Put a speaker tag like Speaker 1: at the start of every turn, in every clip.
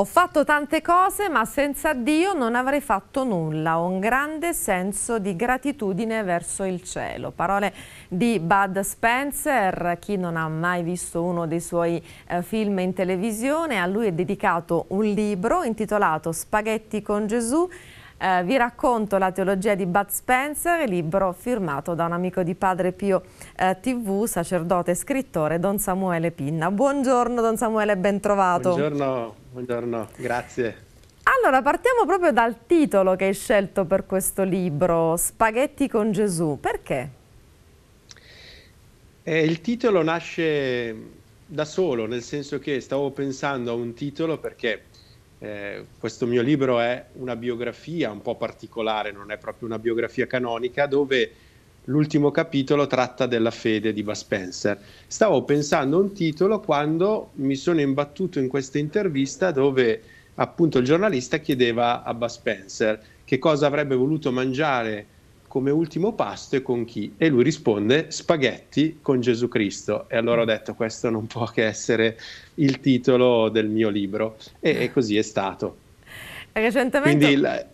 Speaker 1: Ho fatto tante cose, ma senza Dio non avrei fatto nulla. Ho un grande senso di gratitudine verso il cielo. Parole di Bud Spencer, chi non ha mai visto uno dei suoi eh, film in televisione, a lui è dedicato un libro intitolato Spaghetti con Gesù eh, vi racconto la teologia di Bud Spencer, libro firmato da un amico di Padre Pio eh, TV, sacerdote e scrittore, Don Samuele Pinna. Buongiorno Don Samuele, ben trovato. Buongiorno,
Speaker 2: buongiorno, grazie.
Speaker 1: Allora, partiamo proprio dal titolo che hai scelto per questo libro, Spaghetti con Gesù. Perché?
Speaker 2: Eh, il titolo nasce da solo, nel senso che stavo pensando a un titolo perché eh, questo mio libro è una biografia un po' particolare, non è proprio una biografia canonica, dove l'ultimo capitolo tratta della fede di Bud Spencer. Stavo pensando a un titolo quando mi sono imbattuto in questa intervista dove appunto il giornalista chiedeva a Bud Spencer che cosa avrebbe voluto mangiare come ultimo pasto e con chi? E lui risponde spaghetti con Gesù Cristo. E allora ho detto questo non può che essere il titolo del mio libro. E, e così è stato.
Speaker 1: Recentemente... Quindi,
Speaker 2: il,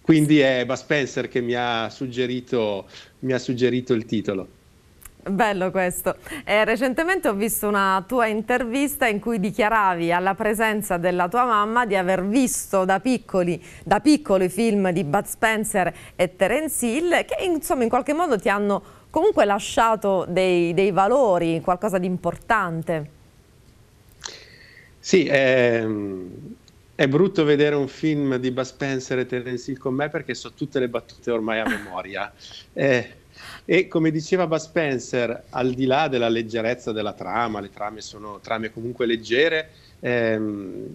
Speaker 2: quindi è Bas Spencer che mi ha suggerito, mi ha suggerito il titolo.
Speaker 1: Bello questo. Eh, recentemente ho visto una tua intervista in cui dichiaravi alla presenza della tua mamma di aver visto da piccoli, da piccoli film di Bud Spencer e Terence Hill che insomma in qualche modo ti hanno comunque lasciato dei, dei valori, qualcosa di importante.
Speaker 2: Sì, ehm, è brutto vedere un film di Bud Spencer e Terence Hill con me perché so tutte le battute ormai a memoria. Eh, e come diceva Bud Spencer, al di là della leggerezza della trama, le trame sono trame comunque leggere, ehm,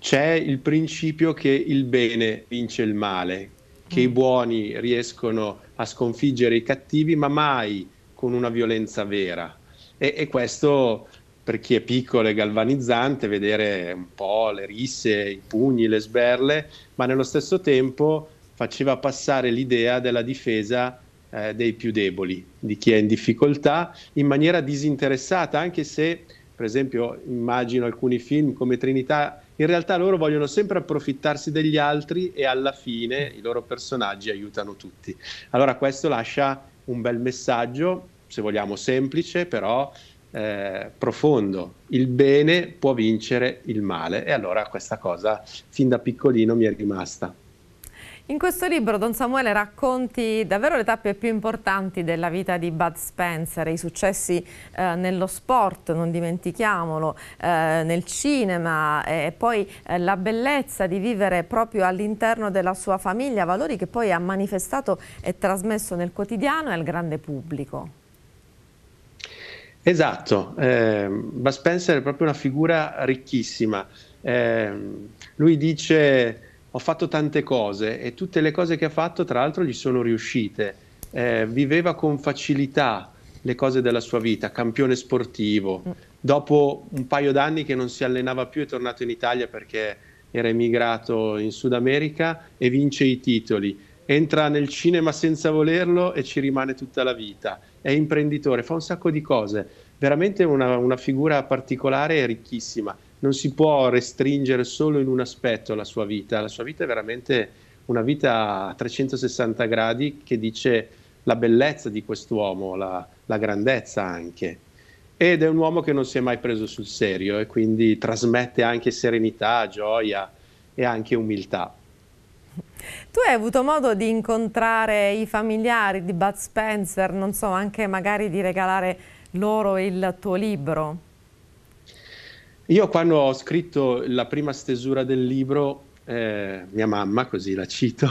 Speaker 2: c'è il principio che il bene vince il male, che mm. i buoni riescono a sconfiggere i cattivi, ma mai con una violenza vera. E, e questo per chi è piccolo e galvanizzante vedere un po' le risse, i pugni, le sberle, ma nello stesso tempo faceva passare l'idea della difesa eh, dei più deboli, di chi è in difficoltà, in maniera disinteressata, anche se, per esempio, immagino alcuni film come Trinità, in realtà loro vogliono sempre approfittarsi degli altri e alla fine i loro personaggi aiutano tutti. Allora questo lascia un bel messaggio, se vogliamo semplice, però eh, profondo. Il bene può vincere il male e allora questa cosa fin da piccolino mi è rimasta.
Speaker 1: In questo libro Don Samuele racconti davvero le tappe più importanti della vita di Bud Spencer, i successi eh, nello sport, non dimentichiamolo, eh, nel cinema eh, e poi eh, la bellezza di vivere proprio all'interno della sua famiglia, valori che poi ha manifestato e trasmesso nel quotidiano e al grande pubblico.
Speaker 2: Esatto, eh, Bud Spencer è proprio una figura ricchissima. Eh, lui dice ho fatto tante cose e tutte le cose che ha fatto tra l'altro gli sono riuscite. Eh, viveva con facilità le cose della sua vita, campione sportivo. Mm. Dopo un paio d'anni che non si allenava più è tornato in Italia perché era emigrato in Sud America e vince i titoli entra nel cinema senza volerlo e ci rimane tutta la vita, è imprenditore, fa un sacco di cose, veramente una, una figura particolare e ricchissima, non si può restringere solo in un aspetto la sua vita, la sua vita è veramente una vita a 360 gradi che dice la bellezza di quest'uomo, la, la grandezza anche. Ed è un uomo che non si è mai preso sul serio e quindi trasmette anche serenità, gioia e anche umiltà.
Speaker 1: Tu hai avuto modo di incontrare i familiari di Bud Spencer, non so, anche magari di regalare loro il tuo libro?
Speaker 2: Io quando ho scritto la prima stesura del libro, eh, mia mamma, così la cito,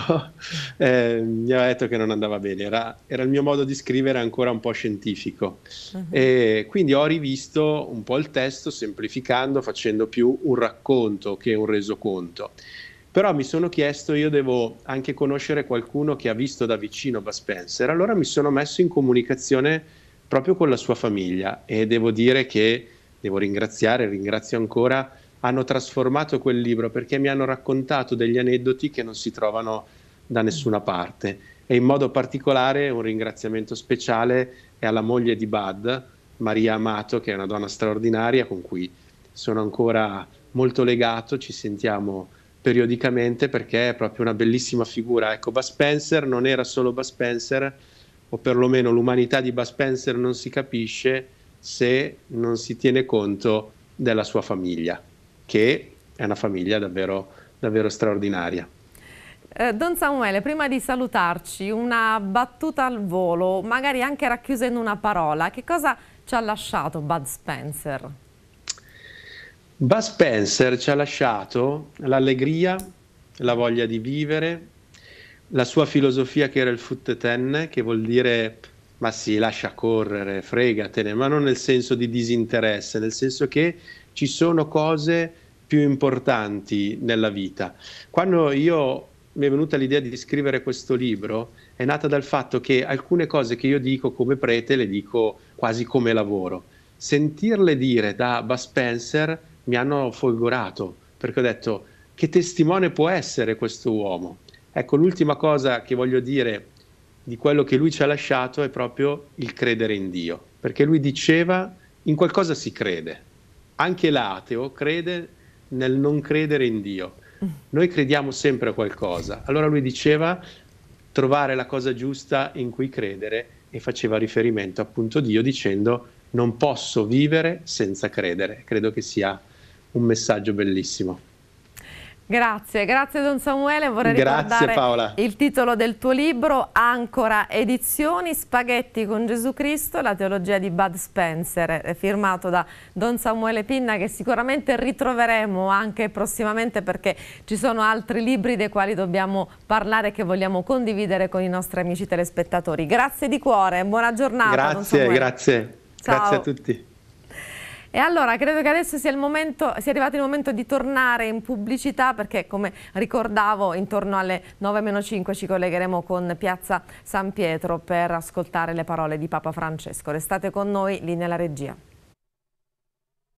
Speaker 2: eh, mi aveva detto che non andava bene, era, era, il mio modo di scrivere ancora un po' scientifico. Uh -huh. quindi ho rivisto un po' il testo, semplificando, facendo più un racconto che un resoconto. Però mi sono chiesto, io devo anche conoscere qualcuno che ha visto da vicino Bud Spencer, allora mi sono messo in comunicazione proprio con la sua famiglia e devo dire che, devo ringraziare, ringrazio ancora, hanno trasformato quel libro perché mi hanno raccontato degli aneddoti che non si trovano da nessuna parte. E in modo particolare un ringraziamento speciale è alla moglie di Bud, Maria Amato, che è una donna straordinaria con cui sono ancora molto legato, ci sentiamo periodicamente perché è proprio una bellissima figura. Ecco, Bud Spencer non era solo Bud Spencer, o perlomeno l'umanità di Bud Spencer non si capisce se non si tiene conto della sua famiglia, che è una famiglia davvero, davvero straordinaria.
Speaker 1: Eh, Don Samuele, prima di salutarci, una battuta al volo, magari anche racchiusa in una parola, che cosa ci ha lasciato Bud Spencer?
Speaker 2: Buzz Spencer ci ha lasciato l'allegria, la voglia di vivere, la sua filosofia che era il foot ten, che vuol dire ma sì, lascia correre, fregatene, ma non nel senso di disinteresse, nel senso che ci sono cose più importanti nella vita. Quando io mi è venuta l'idea di scrivere questo libro, è nata dal fatto che alcune cose che io dico come prete le dico quasi come lavoro. Sentirle dire da Bud Spencer mi hanno folgorato perché ho detto che testimone può essere questo uomo. Ecco, l'ultima cosa che voglio dire di quello che lui ci ha lasciato è proprio il credere in Dio, perché lui diceva in qualcosa si crede, anche l'ateo crede nel non credere in Dio. Noi crediamo sempre a qualcosa. Allora lui diceva trovare la cosa giusta in cui credere e faceva riferimento appunto a Dio dicendo non posso vivere senza credere. Credo che sia un messaggio bellissimo.
Speaker 1: Grazie, grazie Don Samuele, vorrei grazie, Paola. il titolo del tuo libro, Ancora Edizioni, Spaghetti con Gesù Cristo, la teologia di Bud Spencer, eh, firmato da Don Samuele Pinna che sicuramente ritroveremo anche prossimamente perché ci sono altri libri dei quali dobbiamo parlare e che vogliamo condividere con i nostri amici telespettatori. Grazie di cuore, buona giornata. Grazie, grazie.
Speaker 2: Ciao. Grazie a tutti.
Speaker 1: E allora credo che adesso sia, momento, sia arrivato il momento di tornare in pubblicità perché come ricordavo intorno alle 9 ci collegheremo con Piazza San Pietro per ascoltare le parole di Papa Francesco. Restate con noi, linea alla regia.